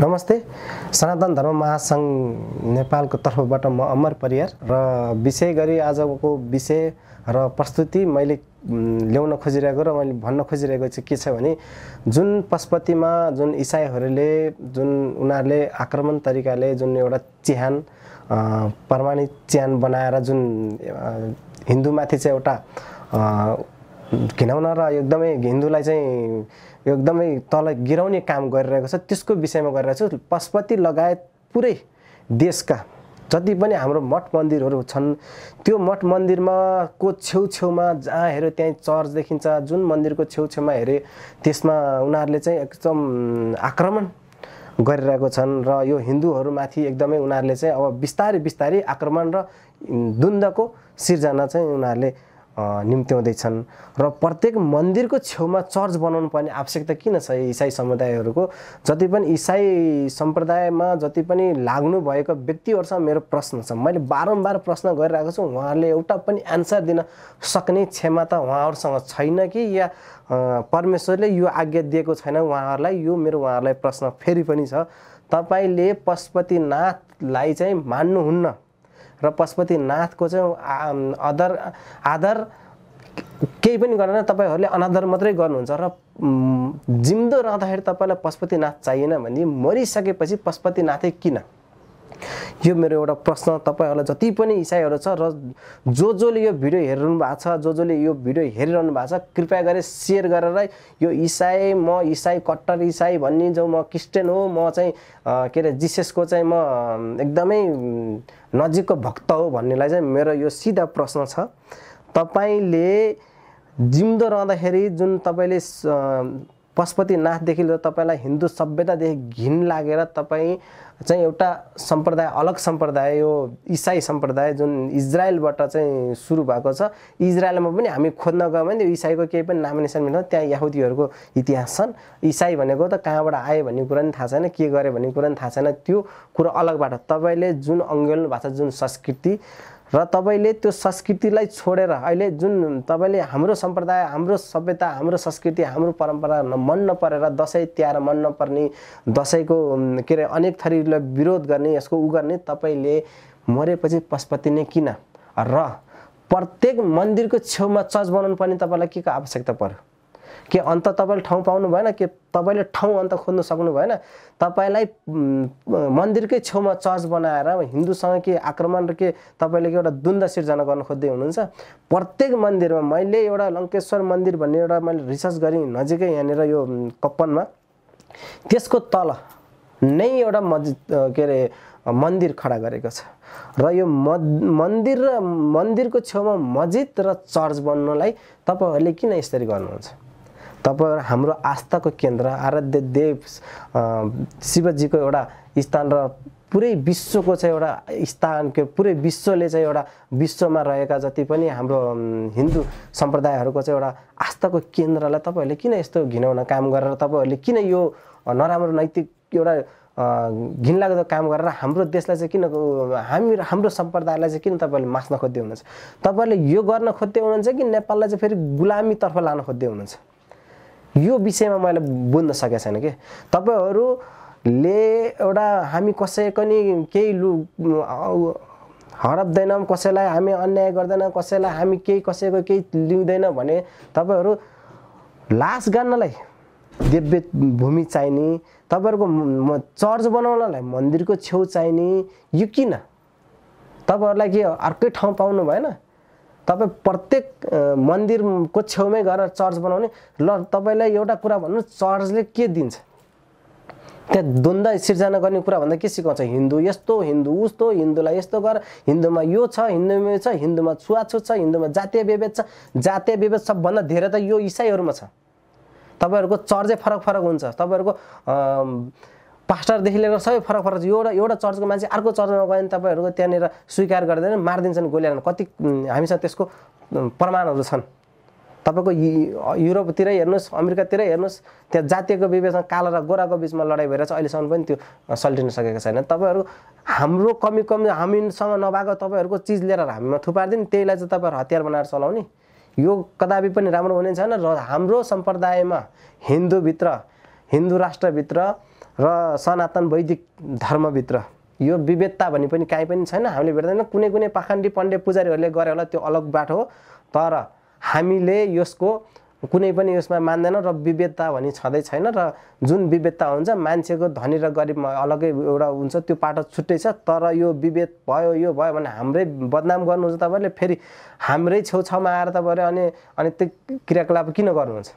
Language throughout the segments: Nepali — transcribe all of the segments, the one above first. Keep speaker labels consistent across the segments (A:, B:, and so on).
A: नमस्ते सनातन धर्म महासङ्घ नेपालको तर्फबाट म अमर परियार र विषय गरी आजको विषय र प्रस्तुति मैले ल्याउन खोजिरहेको र मैले भन्न खोजिरहेको चाहिँ के छ भने जुन पशुपतिमा जुन इसाईहरूले जुन उनीहरूले आक्रमण तरिकाले जुन एउटा चिहान प्रमाणित चिहान बनाएर जुन हिन्दूमाथि चाहिँ एउटा घिनाउन र एकदमै हिन्दूलाई चाहिँ एकदमै तल गिराउने काम गरिरहेको छ त्यसको विषयमा गरिरहेको छु पशुपति लगायत पुरै देशका जति पनि हाम्रो मठ मन्दिरहरू छन् त्यो मठ मन्दिरमा को छेउछेउमा जहाँ हेऱ्यो त्यहीँ चर्च देखिन्छ जुन मन्दिरको छेउछेउमा हेऱ्यो त्यसमा उनीहरूले चाहिँ एकदम आक्रमण गरिरहेको छन् र यो हिन्दूहरूमाथि एकदमै उनीहरूले चाहिँ अब बिस्तारै बिस्तारै आक्रमण र द्वन्द्वको सिर्जना चाहिँ उनीहरूले निम्त्याउँदैछन् र प्रत्येक मन्दिरको छेउमा चर्च बनाउनु पर्ने आवश्यकता किन छ इसाई समुदायहरूको जति पनि इसाई सम्प्रदायमा जति पनि लाग्नु भएको व्यक्तिहरूसँग मेरो प्रश्न छ मैले बारम्बार प्रश्न गरिरहेको छु उहाँहरूले एउटा पनि एन्सर दिन सक्ने क्षमता उहाँहरूसँग छैन कि या परमेश्वरले यो आज्ञा दिएको छैन उहाँहरूलाई यो मेरो उहाँहरूलाई प्रश्न फेरि पनि छ तपाईँले पशुपतिनाथलाई चाहिँ मान्नुहुन्न र पशुपतिनाथको चाहिँ अदर आदर केही पनि गरेन तपाईँहरूले अनादर मात्रै गर्नुहुन्छ र जिम्दो रहँदाखेरि तपाईँलाई पशुपतिनाथ चाहिएन भने मरिसकेपछि पशुपतिनाथै किन यो मेरो एउटा प्रश्न तपाईँहरूलाई जति पनि इसाईहरू छ र जो जोले यो भिडियो हेरिरहनु भएको छ जो जोले यो भिडियो हेरिरहनु भएको छ कृपया गरेर सेयर गरेर यो इसाई म इसाई कट्टर इसाई भन्ने जो म क्रिस्चियन हो म चाहिँ के अरे जिसेसको चाहिँ म एकदमै नजिकको भक्त हो भन्नेलाई चाहिँ मेरो यो सिधा प्रश्न छ तपाईँले जिउँदो रहँदाखेरि जुन तपाईँले पशुपतिनाथदेखि लिएर तपाईँलाई हिन्दू सभ्यतादेखि घिन लागेर तपाईँ चाहिँ एउटा सम्प्रदाय अलग सम्प्रदाय यो इसाई सम्प्रदाय जुन इजरायलबाट चाहिँ सुरु भएको छ इजरायलमा पनि हामी खोज्न गयौँ भने इसाईको केही पनि निशान मिल्दैन त्यहाँ यहुदीहरूको इतिहास छन् इसाई भनेको त कहाँबाट आयो भन्ने कुरा पनि थाहा छैन के गरे भन्ने कुरा पनि थाहा छैन त्यो कुरो अलगबाट तपाईँले जुन अङ्गेल्नु भएको जुन संस्कृति र तपाईँले त्यो संस्कृतिलाई छोडेर अहिले जुन तपाईँले हाम्रो सम्प्रदाय हाम्रो सभ्यता हाम्रो संस्कृति हाम्रो परम्परा मन नपरेर दसैँ तिहार मन नपर्ने दसैँको के अरे अनेक थरीलाई विरोध गर्ने यसको उ गर्ने तपाईँले मरेपछि पशुपति नै किन र प्रत्येक मन्दिरको छेउमा चर्च बनाउनु पर्ने तपाईँलाई के को आवश्यकता पऱ्यो के अन्त तपाईँले ठाउँ पाउनु भएन के तपाईँले ठाउँ अन्त खोज्नु सक्नु भएन तपाईँलाई मन्दिरकै छेउमा चर्च बनाएर हिन्दूसँग के आक्रमण र के तपाईँले एउटा द्वन्द सिर्जना गर्न खोज्दै हुनुहुन्छ प्रत्येक मन्दिरमा मैले एउटा लङ्केश्वर मन्दिर भन्ने एउटा मैले रिसर्च गरेँ नजिकै यहाँनिर यो कप्पनमा त्यसको तल नै एउटा मस्जिद के अरे मन्दिर खडा गरेको छ र यो मन्दिर र मन्दिरको छेउमा मस्जिद र चर्च बन्नलाई तपाईँहरूले किन यसरी गर्नुहुन्छ तपाईँ हाम्रो आस्थाको केन्द्र आराध्य देव शिवजीको एउटा स्थान र पुरै विश्वको चाहिँ एउटा स्थान के पुरै विश्वले चाहिँ एउटा विश्वमा रहेका जति पनि हाम्रो हिन्दू सम्प्रदायहरूको चाहिँ एउटा आस्थाको केन्द्रलाई तपाईँहरूले किन यस्तो घिनाउन काम गरेर तपाईँहरूले किन यो नराम्रो नैतिक एउटा घिनलाग्दो काम गरेर हाम्रो देशलाई चाहिँ किन हामी हाम्रो सम्प्रदायलाई चाहिँ किन तपाईँहरूले मास्न खोज्दै हुनुहुन्छ तपाईँहरूले यो गर्न खोज्दै हुनुहुन्छ कि नेपाललाई चाहिँ फेरि गुलामीतर्फ लान खोज्दै हुनुहुन्छ यो विषयमा मैले बुझ्न सकेको छैन कि तपाईँहरूले एउटा हामी कसै पनि केही लु हडप्दैनौँ कसैलाई हामी अन्याय गर्दैनौँ कसैलाई हामी केही कसैको केही लिँदैन भने तपाईँहरू लास गान्नलाई दिव्य भूमि चाहिने तपाईँहरूको चर्च बनाउनलाई मन्दिरको छेउ चाहिने यो किन तपाईँहरूलाई के अर्कै ठाउँ पाउनु भएन तपाईँ प्रत्येक मन्दिरको छेउमै गएर चर्च बनाउने ल तपाईँलाई एउटा कुरा भन्नु चर्चले के दिन्छ त्यहाँ द्वन्द्व सिर्जना गर्ने कुरा भन्दा के सिकाउँछ हिन्दू यस्तो हिन्दू उस्तो हिन्दूलाई यस्तो गर हिन्दूमा यो छ हिन्दूमा यो छ हिन्दूमा छुवाछुत छ हिन्दूमा जातीय विभेद छ जातीय विभेद सबभन्दा धेरै त यो इसाईहरूमा छ तपाईँहरूको चर्चै फरक फरक हुन्छ तपाईँहरूको पास्टरदेखि लिएर सबै फरक फरक एउटा एउटा चर्चको मान्छे अर्को चर्चमा गयो भने तपाईँहरूको त्यहाँनिर स्वीकार गर्दैन मारिदिन्छन् गोल्यान कति हामीसँग त्यसको प्रमाणहरू छन् तपाईँको युरोपतिर हेर्नुहोस् अमेरिकातिर हेर्नुहोस् त्यहाँ जातीयको विवेचना कालो र गोराको बिचमा लडाइँ भइरहेछ अहिलेसम्म पनि त्यो सल्टिन सकेको छैन तपाईँहरू हाम्रो कमी कमी हामीसँग नभएको तपाईँहरूको चिज लिएर हामीमा थुपारिदिने त्यहीलाई चाहिँ तपाईँहरू हतियार बनाएर चलाउने यो कदापि पनि राम्रो हुने छैन र हाम्रो सम्प्रदायमा हिन्दूभित्र हिन्दू राष्ट्रभित्र र सनातन वैदिक धर्मभित्र यो विभेदता भन्ने पनि काहीँ पनि छैन हामीले भेट्दैन कुनै कुनै पाखण्डी पण्डे पुजारीहरूले गरे होला त्यो अलग बाटो हो तर हामीले यसको कुनै पनि यसमा मान्दैनौँ र विभेदता भनी छँदै छैन र जुन विभेदता हुन्छ मान्छेको धनी र गरिबमा अलग्गै एउटा हुन्छ त्यो पाटो छुट्टै छ तर यो विभेद भयो यो भयो भने हाम्रै बदनाम गर्नुहुन्छ तपाईँहरूले फेरि हाम्रै छेउछाउमा आएर तपाईँहरू अनि अनि त्यो क्रियाकलाप किन गर्नुहुन्छ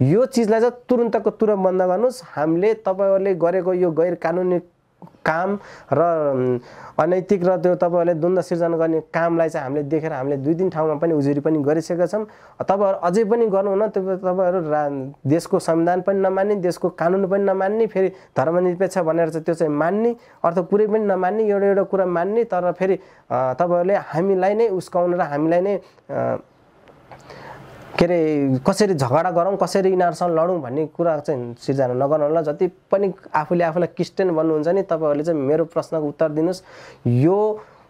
A: यो चिजलाई चाहिँ तुरुन्तको तुरन्त बन्द गर्नुहोस् हामीले तपाईँहरूले गरेको यो गैर कानुनी काम र अनैतिक र त्यो तपाईँहरूले द्वन्द सिर्जना गर्ने कामलाई चाहिँ हामीले देखेर हामीले दुई तिन ठाउँमा पनि उजुरी पनि गरिसकेका छौँ तपाईँहरू अझै पनि गर्नुहुन्न त्यो तपाईँहरू रा देशको संविधान पनि नमान्ने देशको कानुन पनि नमान्ने फेरि धर्मनिरपेक्ष भनेर चाहिँ त्यो चाहिँ मान्ने अर्थ कुरै पनि नमान्ने एउटा एउटा कुरा मान्ने तर फेरि तपाईँहरूले हामीलाई नै उस्काउनु र हामीलाई नै के अरे कसरी झगडा गरौँ कसरी यिनीहरूसँग लडौँ भन्ने कुरा चाहिँ सिर्जना नगर्नु होला जति पनि आफूले आफूलाई क्रिस्टियन भन्नुहुन्छ नि तपाईँहरूले चाहिँ मेरो प्रश्नको उत्तर दिनुहोस् यो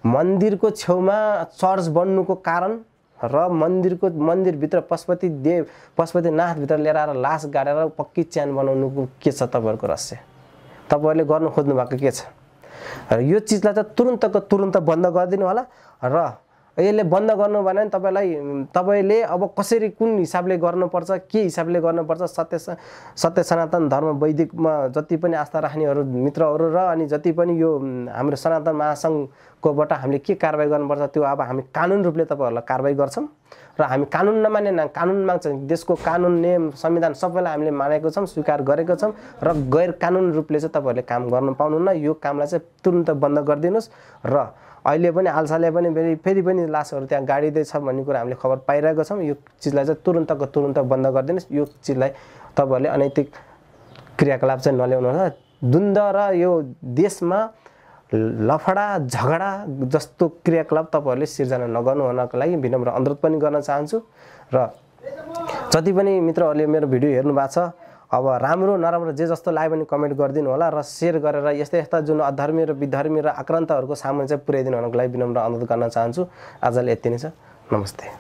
A: मन्दिरको छेउमा चर्च बन्नुको कारण र मन्दिरको मन्दिरभित्र पशुपति देव पशुपतिनाथभित्र लिएर आएर लास गाडेर पक्की च्यान बनाउनुको के छ तपाईँहरूको रहस्य तपाईँहरूले गर्नु खोज्नु भएको के छ र यो चिजलाई त तुरुन्तको तुरुन्त बन्द गरिदिनु होला र यसले बन्द गर्नु भने तपाईँलाई तपाईँले अब कसरी कुन हिसाबले गर्नुपर्छ के हिसाबले गर्नुपर्छ सत्य सत्य सनातन धर्म वैदिकमा जति पनि आस्था राख्नेहरू मित्रहरू र अनि जति पनि यो हाम्रो सनातन महासङ्घकोबाट हामीले के कारवाही गर्नुपर्छ त्यो अब हामी कानुन रूपले तपाईँहरूलाई कारवाही गर्छौँ र हामी कानुन नमाने कानुन माग्छौँ देशको कानुन नियम संविधान सबैलाई हामीले मानेको छौँ स्वीकार गरेको छौँ र गैर कानुन रूपले चाहिँ तपाईँहरूले काम गर्नु पाउनुहुन्न यो कामलाई चाहिँ तुरन्त बन्द गरिदिनुहोस् र अहिले पनि आल्साले पनि फेरि फेरि पनि लासहरू त्यहाँ गाडिँदैछ भन्ने कुरा हामीले खबर पाइरहेको छौँ यो चिजलाई चाहिँ तुरन्तको तुरन्त बन्द गरिदिनुहोस् यो चिजलाई तपाईँहरूले अनैतिक क्रियाकलाप चाहिँ नल्याउनुहोस् द्वन्द र यो देशमा लफडा झगडा जस्तो क्रियाकलाप तपाईँहरूले सिर्जना नगर्नु हुनको लागि विनम्र अनुरोध पनि गर्न चाहन्छु र जति पनि मित्रहरूले मेरो भिडियो हेर्नु भएको छ अब राम्रो नराम्रो जे जस्तो लाग्यो भने कमेन्ट गरिदिनु होला र सेयर गरेर यस्तै यस्ता जुन अधर्मी र विधर्मी र आक्रान्तहरूको सामान चाहिँ पुर्याइदिनु हुनको लागि विनम्र अनुरोध गर्न चाहन्छु आजलाई यति नै छ नमस्ते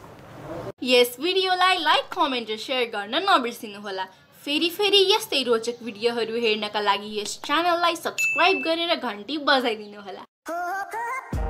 A: यस भिडियोलाई लाइक कमेन्ट र सेयर गर्न नबिर्सिनु होला फेरि फेरि यस्तै रोचक भिडियोहरू हेर्नका लागि यस च्यानललाई सब्सक्राइब गरेर घन्टी बजाइदिनु होला